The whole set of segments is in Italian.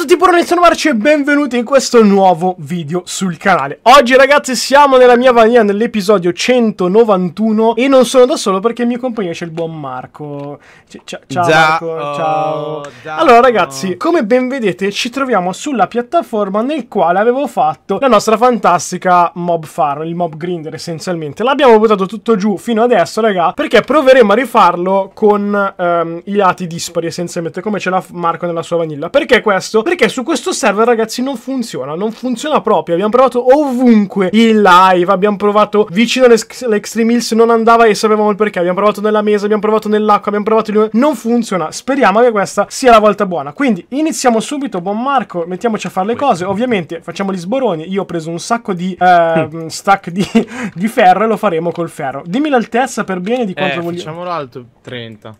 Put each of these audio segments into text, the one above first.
a tutti sono Marci e benvenuti in questo nuovo video sul canale Oggi ragazzi siamo nella mia vaniglia nell'episodio 191 E non sono da solo perché il mio compagno c'è il buon Marco C Ciao, ciao Marco, oh, ciao da, Allora ragazzi, oh. come ben vedete ci troviamo sulla piattaforma nel quale avevo fatto la nostra fantastica mob farm Il mob grinder essenzialmente L'abbiamo buttato tutto giù fino adesso raga Perché proveremo a rifarlo con ehm, i lati dispari essenzialmente Come ce l'ha Marco nella sua vaniglia Perché questo? perché su questo server ragazzi non funziona, non funziona proprio, abbiamo provato ovunque in live, abbiamo provato vicino all'Extreme Hills, non andava e sapevamo il perché, abbiamo provato nella mesa, abbiamo provato nell'acqua, abbiamo provato in... non funziona, speriamo che questa sia la volta buona, quindi iniziamo subito, buon Marco, mettiamoci a fare le cose, ovviamente facciamo gli sboroni, io ho preso un sacco di eh, stack di, di, ferro e lo faremo col ferro, dimmi l'altezza per bene di eh, quanto eh, vogliamo. Facciamo l'alto, 30.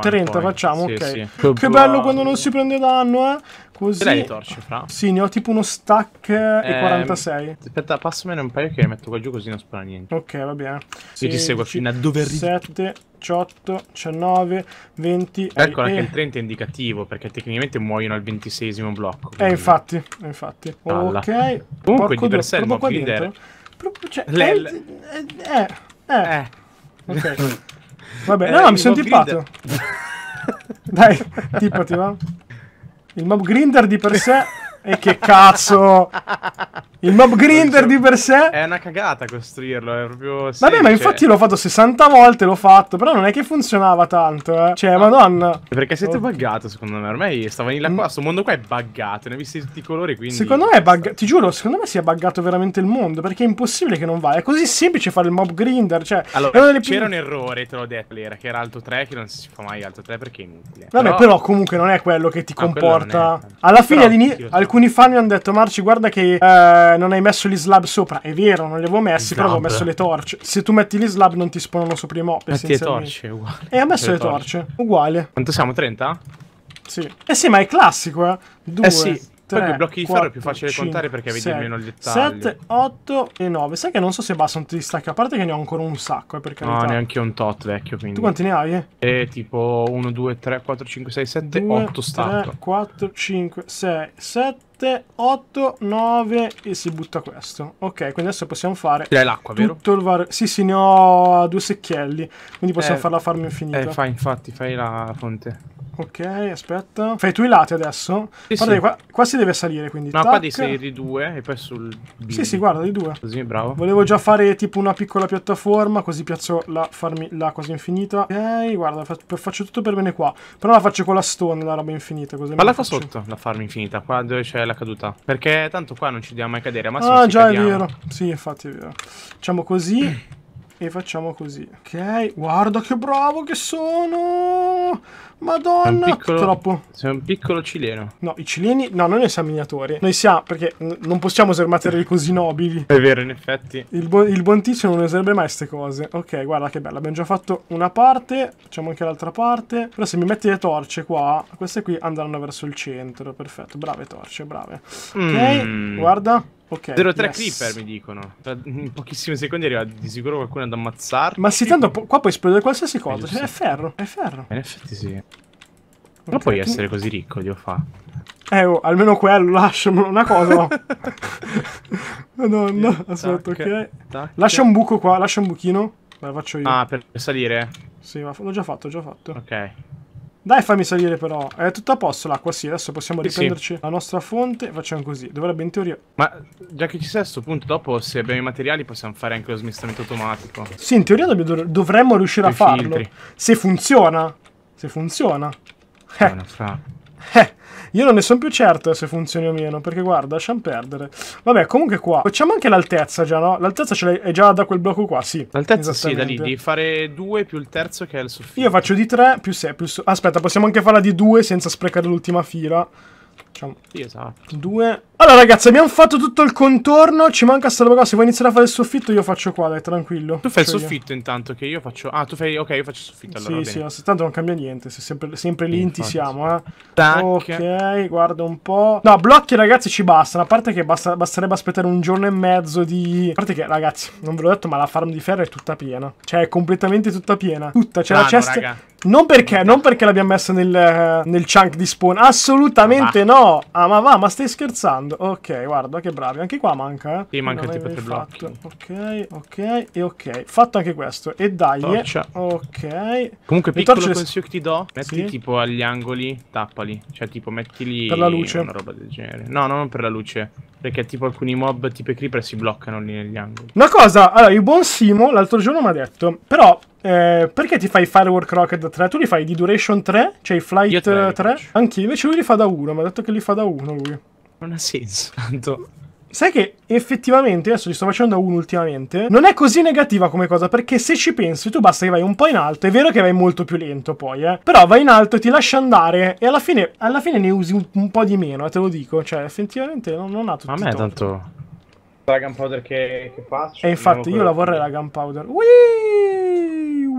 30 poi. facciamo, sì, ok. Sì. Che bello quando non si prende danno, eh. Così. Dai torce, fra? Sì, ne ho tipo uno stack eh, e 46. Ehm, aspetta, passamene un paio che le metto qua giù così non spara niente. Ok, va bene. Io ti seguo fino a dove arrivi. 7, 18, 19, 20. Ecco, eh, che eh. il 30 è indicativo perché tecnicamente muoiono al 26 blocco. Eh, quindi. Eh, infatti, infatti. Ok. Comunque, di per sé il mob leader. Proprio, cioè, Lel... eh, eh, eh. Ok. Vabbè, no, no, mi sono tippato. Dai, tippati, va. Il mob grinder di per sé... e che cazzo! Il mob grinder di per sé È una cagata costruirlo È proprio semplice. Vabbè ma infatti l'ho fatto 60 volte L'ho fatto Però non è che funzionava tanto eh. Cioè no. Ah. madonna Perché siete oh. buggato secondo me Ormai sta vanilla qua Questo mm. mondo qua è buggato Ne hai visti tutti i colori quindi Secondo me è buggato Ti giuro Secondo me si è buggato veramente il mondo Perché è impossibile che non vai È così semplice fare il mob grinder Cioè Allora c'era un errore Te l'ho detto Era che era alto 3 Che non si fa mai alto 3 Perché è inutile Vabbè però, però comunque non è quello che ti ah, no, comporta Alla fine però, alcuni fan mi hanno detto Marci guarda che eh, non hai messo gli slab sopra. È vero, non li avevo messi, però avevo messo le torce. Se tu metti gli slab non ti spawnano sopra i mob. Metti le torce, uguale. E ha messo le, le torce. torce. uguale. Quanto siamo, 30? Sì. Eh sì, ma è classico, eh. Due. Eh sì. 3, Poi i blocchi di ferro è più facile 5, contare perché 6, vedi almeno il dettaglio. 7, 8 e 9. Sai che non so se bastano tutti gli stacchi, a parte che ne ho ancora un sacco, eh, perché No, neanche un tot vecchio, quindi. Tu quanti ne hai? Eh, eh tipo 1 2 3 4 5 6 7 8 stacchi. 3 4 5 6 7 7, 8, 9 e si butta questo. Ok, quindi adesso possiamo fare... Tirai l'acqua, vero? Il var- sì, sì, ne ho due secchielli, quindi possiamo eh, farla farmi infinita. Eh, fai infatti, fai la fonte. Ok, aspetta. Fai tu i lati adesso. Sì, guarda, sì. Qua, qua, si deve salire, quindi. No, tac. qua di salire i due e poi sul... B. Sì, sì, guarda, di due. Così, bravo. Volevo già fare tipo una piccola piattaforma, così piazzo la, farmi la cosa infinita. Ok, guarda, faccio tutto per bene qua. Però la faccio con la stone, la roba infinita. Così la qua sotto, la farm infinita, qua dove c'è la caduta. Perché tanto qua non ci dobbiamo mai cadere. Ma ah, già cadiamo. è vero. Sì, infatti è vero. Facciamo così e facciamo così. Ok, guarda che bravo che sono! Madonna, piccolo, troppo. Sei un piccolo cileno. No, i cileni, no, noi siamo miniatori. Noi siamo, perché non possiamo usare materiali così nobili. È vero, in effetti. Il, bu il buon non userebbe mai queste cose. Ok, guarda che bella, abbiamo già fatto una parte, facciamo anche l'altra parte. Però se mi metti le torce qua, queste qui andranno verso il centro, perfetto. Brave torce, brave. Ok, mm. guarda. Ok. 0-3 yes. creeper mi dicono. Tra pochissimi secondi arriva di sicuro qualcuno ad ammazzarti. Ma sì, tanto qua puoi esplodere qualsiasi cosa. Cioè, è ferro, è ferro. In effetti sì. Okay. puoi essere così ricco, Dio fa. Eh, oh, almeno quello, lasciamelo una cosa. Madonna, aspetta, ok. Lascia un buco qua, lascia un buchino. Vai, faccio io. Ah, per salire? Sì, ma l'ho già fatto, ho già fatto. Ok. Dai, fammi salire però. È tutto a posto l'acqua, sì. Adesso possiamo riprenderci sì. la nostra fonte. Facciamo così. Dovrebbe in teoria... Ma già che ci sei a questo punto, dopo se abbiamo i materiali possiamo fare anche lo smistamento automatico. Sì, in teoria dov dovremmo riuscire Dei a farlo. Filtri. Se funziona. Se funziona. Eh. Buona, fra. Eh, io non ne sono più certo se funzioni o meno, perché guarda, lasciamo perdere. Vabbè, comunque qua, facciamo anche l'altezza già, no? L'altezza ce l'hai già da quel blocco qua, sì. L'altezza sì, da lì, devi fare due più il terzo che è il soffitto. Io faccio di tre più sei, più... Aspetta, possiamo anche farla di due senza sprecare l'ultima fila facciamo. Sì, esatto. Due. Allora, ragazzi, abbiamo fatto tutto il contorno. Ci manca sta roba Se vuoi iniziare a fare il soffitto, io faccio qua, dai, tranquillo. Tu fai il soffitto io. intanto, che io faccio. Ah, tu fai. Ok, io faccio il soffitto. Allora, sì, sì, tanto non cambia niente. Se sempre, sempre lì inti siamo, eh. Tac. Ok, guarda un po'. No, blocchi, ragazzi, ci bastano. A parte che basta, basterebbe aspettare un giorno e mezzo di. A parte che, ragazzi, non ve l'ho detto, ma la farm di ferro è tutta piena. Cioè, è completamente tutta piena. Tutta, c'è la cesta. Non perché, non perché l'abbiamo messa nel, nel chunk di spawn. Assolutamente no. Ah, ma va, ma stai scherzando? Ok, guarda, che bravi. Anche qua manca, eh? Sì, manca non tipo tre blocchi. Ok, ok, e ok. Fatto anche questo. E dai. Torcia. Ok. Comunque, piccolo torce... consiglio che ti do, metti sì? tipo agli angoli, tappali. Cioè, tipo, mettili... Per la luce. Una roba del genere. No, no, non per la luce. Perché tipo alcuni mob tipo creeper si bloccano lì negli angoli. Una cosa, allora, il buon Simo l'altro giorno mi ha detto, però eh, perché ti fai Firework Rocket 3? Tu li fai di duration 3? Cioè i flight 3? 3? Eh, Anch'io, invece lui li fa da 1, mi ha detto che li fa da 1 lui. Non ha senso, tanto. Sai che effettivamente, adesso li sto facendo uno ultimamente, non è così negativa come cosa, perché se ci pensi tu basta che vai un po' in alto, è vero che vai molto più lento poi, eh, però vai in alto e ti lascia andare e alla fine, alla fine ne usi un, un, po' di meno, eh, te lo dico, cioè effettivamente non, non ha tutto. Ma a me tanto... La gunpowder che, che faccio? E infatti io la vorrei la gunpowder. Whee!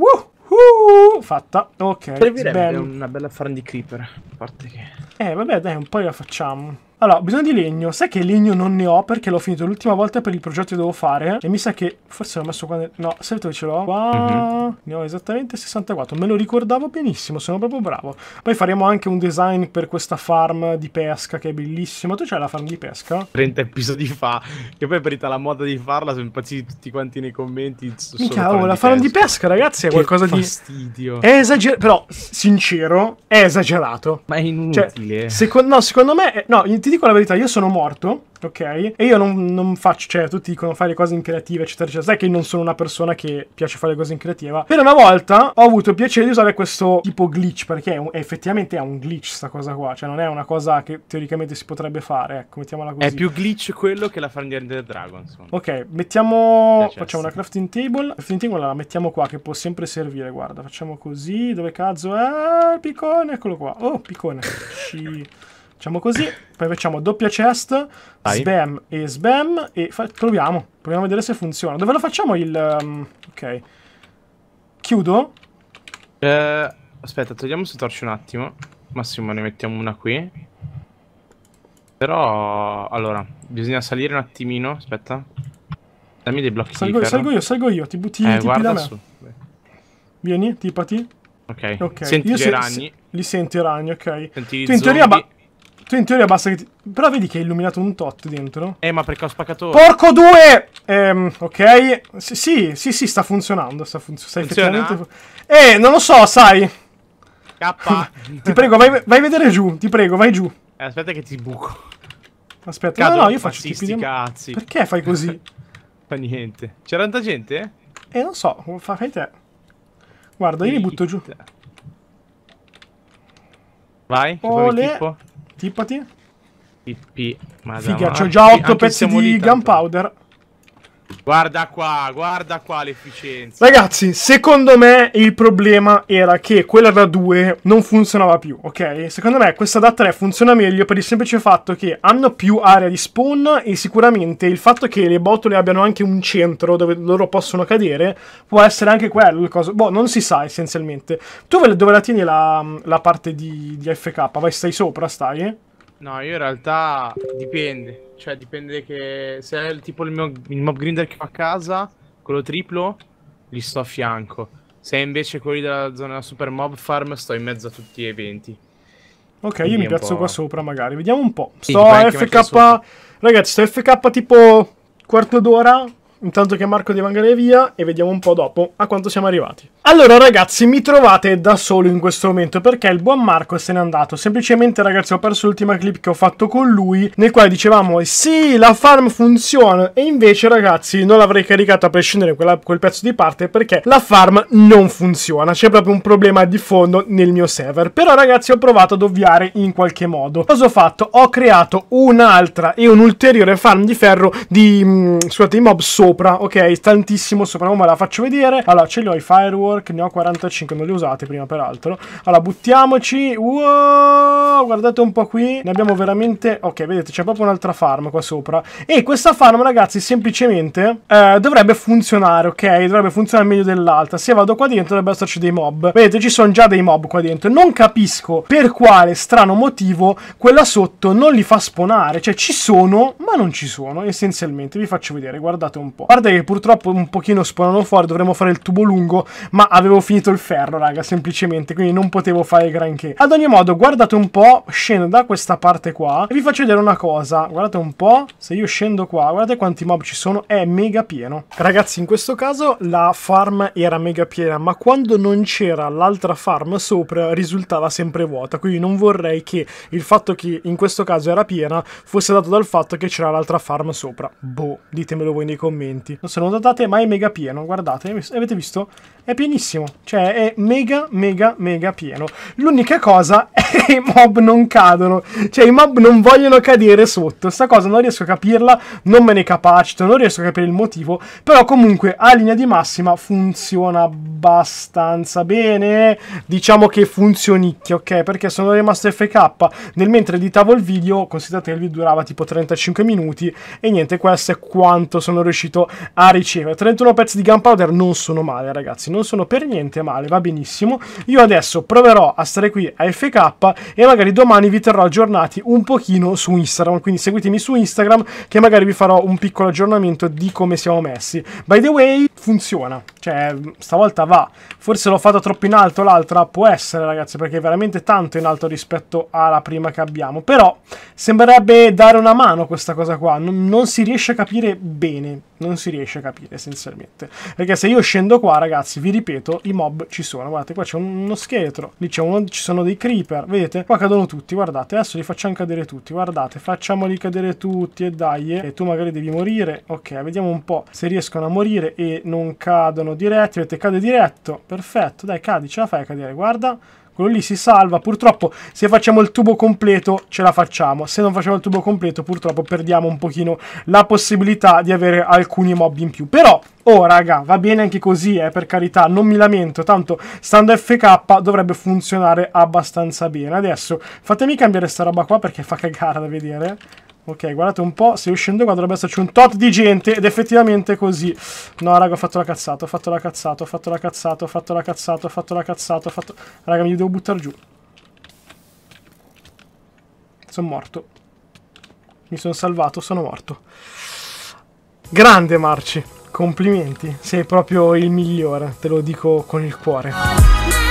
Woohoo! Fatta. Ok. Servirebbe bello. una bella farm di creeper. A parte che. Eh, vabbè, dai, un po' la facciamo. Allora, ho bisogno di legno. Sai che legno non ne ho perché l'ho finito l'ultima volta per il progetto che devo fare. E mi sa che... Forse l'ho messo qua... Nel... No, sai dove ce l'ho? Qua... Mm -hmm. Ne ho esattamente 64. Me lo ricordavo benissimo, sono proprio bravo. Poi faremo anche un design per questa farm di pesca che è bellissima. Tu c'hai la farm di pesca? 30 episodi fa. Che poi è perita la moda di farla, sono impazziti tutti quanti nei commenti. Mica, oh, la farm di pesca, ragazzi, è che qualcosa fastidio. di... È esagerato. Però, sincero, è esagerato. Ma è inutile. Cioè, seco... No, secondo me... È... No, in ti dico la verità, io sono morto, ok? E io non, non faccio, cioè, tutti dicono fare cose in creativa, eccetera, eccetera. Sai che non sono una persona che piace fare cose in creativa. Per una volta ho avuto il piacere di usare questo tipo glitch, perché è un, è effettivamente è un glitch sta cosa qua, cioè non è una cosa che teoricamente si potrebbe fare, ecco, mettiamola così. È più glitch quello che la Farnier del Dragon, insomma. Ok, mettiamo... Piacesse. Cioè, cioè, facciamo una crafting table. Crafting table la mettiamo qua, che può sempre servire, guarda. Facciamo così, dove cazzo è? Ah, piccone, eccolo qua. Oh, piccone. Sì. Facciamo così, poi facciamo doppia chest, Vai. sbam e spam e proviamo. Proviamo a vedere se funziona. Dove lo facciamo il... Um, ok. Chiudo. Eh, aspetta, togliamo su torce un attimo. Massimo, ne mettiamo una qui. Però, allora, bisogna salire un attimino, aspetta. Dammi dei blocchi salgo, salgo io, salgo io, ti butti eh, tipi da me. Su. Vieni, tipati. Ok, okay. senti io i se, ragni. Se, li senti i ragni, ok. Senti tu in teoria, ba tu in teoria basta che ti... Però vedi che hai illuminato un tot dentro. Eh, ma perché ho spaccato... Porco due! Ehm, ok. Sì, sì, sì, sì sta funzionando. Sta funz... Stai Funziona? effettivamente... Eh, non lo so, sai. K. ti prego, vai, vai, a vedere giù. Ti prego, vai giù. Eh, aspetta che ti buco. Aspetta, Cado, no, no, io faccio tipi di... cazzi. Perché fai così? Fa niente. C'era tanta gente? Eh, non so. Fai te. Guarda, io li butto giù. Vai, Ole. Tippati. P, Figa, ho ah, già 8 pezzi di gunpowder. Guarda qua, guarda qua l'efficienza. Ragazzi, secondo me il problema era che quella da 2 non funzionava più, ok? Secondo me questa da 3 funziona meglio per il semplice fatto che hanno più area di spawn e sicuramente il fatto che le botole abbiano anche un centro dove loro possono cadere può essere anche quello il Boh, non si sa essenzialmente. Tu dove la tieni la, la parte di, di FK? Vai, stai sopra, stai, eh? No, io in realtà dipende. Cioè, dipende che se è tipo il, mio, il mob grinder che ho a casa, quello triplo, li sto a fianco. Se è invece quelli della zona super mob farm, sto in mezzo a tutti gli eventi. Ok, Quindi io mi piazzo qua sopra magari. Vediamo un po'. Sto sì, FK... Ragazzi, sto FK tipo quarto d'ora intanto che Marco deve andare via e vediamo un po' dopo a quanto siamo arrivati. Allora ragazzi, mi trovate da solo in questo momento perché il buon Marco se n'è andato. Semplicemente ragazzi ho perso l'ultima clip che ho fatto con lui nel quale dicevamo eh sì, la farm funziona e invece ragazzi non l'avrei caricata a prescindere quella, quel pezzo di parte perché la farm non funziona. C'è proprio un problema di fondo nel mio server. Però ragazzi ho provato ad ovviare in qualche modo. Cosa ho fatto? Ho creato un'altra e un'ulteriore farm di ferro di, mh, mm, scusate, i mob solo sopra, ok? Tantissimo sopra, ma la faccio vedere. Allora, ce li ho i firework, ne ho 45, non li ho usati prima peraltro. Allora, buttiamoci. Wow, guardate un po' qui. Ne abbiamo veramente... Ok, vedete, c'è proprio un'altra farm qua sopra. E questa farm, ragazzi, semplicemente eh, dovrebbe funzionare, ok? Dovrebbe funzionare meglio dell'altra. Se vado qua dentro dovrebbero esserci dei mob. Vedete, ci sono già dei mob qua dentro. Non capisco per quale strano motivo quella sotto non li fa spawnare. Cioè, ci sono, ma non ci sono, essenzialmente. Vi faccio vedere, guardate un po' po'. Guarda che purtroppo un pochino sponano fuori, dovremmo fare il tubo lungo, ma avevo finito il ferro, raga, semplicemente, quindi non potevo fare granché. Ad ogni modo, guardate un po', scendo da questa parte qua e vi faccio vedere una cosa. Guardate un po', se io scendo qua, guardate quanti mob ci sono, è mega pieno. Ragazzi, in questo caso la farm era mega piena, ma quando non c'era l'altra farm sopra risultava sempre vuota, quindi non vorrei che il fatto che in questo caso era piena fosse dato dal fatto che c'era l'altra farm sopra. Boh, ditemelo voi nei commenti non Se non notate ma è mega pieno, guardate, avete visto? È pienissimo, cioè è mega mega mega pieno. L'unica cosa è che i mob non cadono, cioè i mob non vogliono cadere sotto. Sta cosa non riesco a capirla, non me ne capacito, non riesco a capire il motivo, però comunque a linea di massima funziona abbastanza bene. Diciamo che funzionicchia, ok? Perché sono rimasto FK, nel mentre editavo il video, considerate che il video durava tipo 35 minuti e niente, questo è quanto sono riuscito abituato a ricevere. 31 pezzi di gunpowder non sono male, ragazzi, non sono per niente male, va benissimo. Io adesso proverò a stare qui a FK e magari domani vi terrò aggiornati un pochino su Instagram, quindi seguitemi su Instagram che magari vi farò un piccolo aggiornamento di come siamo messi. By the way, funziona, cioè stavolta va. Forse l'ho fatta troppo in alto l'altra, può essere, ragazzi, perché è veramente tanto in alto rispetto alla prima che abbiamo, però sembrerebbe dare una mano questa cosa qua, non, non si riesce a capire bene non si riesce a capire essenzialmente. Perché se io scendo qua, ragazzi, vi ripeto, i mob ci sono. Guardate, qua c'è uno scheletro, lì uno, ci sono dei creeper, vedete? Qua cadono tutti, guardate, adesso li facciamo cadere tutti, guardate, facciamoli cadere tutti e dai. Eh. E tu magari devi morire, ok, vediamo un po' se riescono a morire e non cadono diretti. Vedete, cade diretto, perfetto, dai, cadi, ce la fai a cadere, guarda quello lì si salva. Purtroppo se facciamo il tubo completo ce la facciamo. Se non facciamo il tubo completo purtroppo perdiamo un pochino la possibilità di avere alcuni mob in più. Però, oh raga, va bene anche così, eh, per carità, non mi lamento. Tanto stando FK dovrebbe funzionare abbastanza bene. Adesso fatemi cambiare sta roba qua perché fa cagare da vedere. Ok, guardate un po', se io scendo qua dovrebbe esserci un tot di gente ed effettivamente è così. No, raga, ho fatto la cazzata, ho fatto la cazzata, ho fatto la cazzata, ho fatto la cazzata, ho fatto la cazzata, ho fatto... Raga, mi devo buttare giù. Sono morto. Mi sono salvato, sono morto. Grande Marci, complimenti, sei proprio il migliore, te lo dico con il cuore.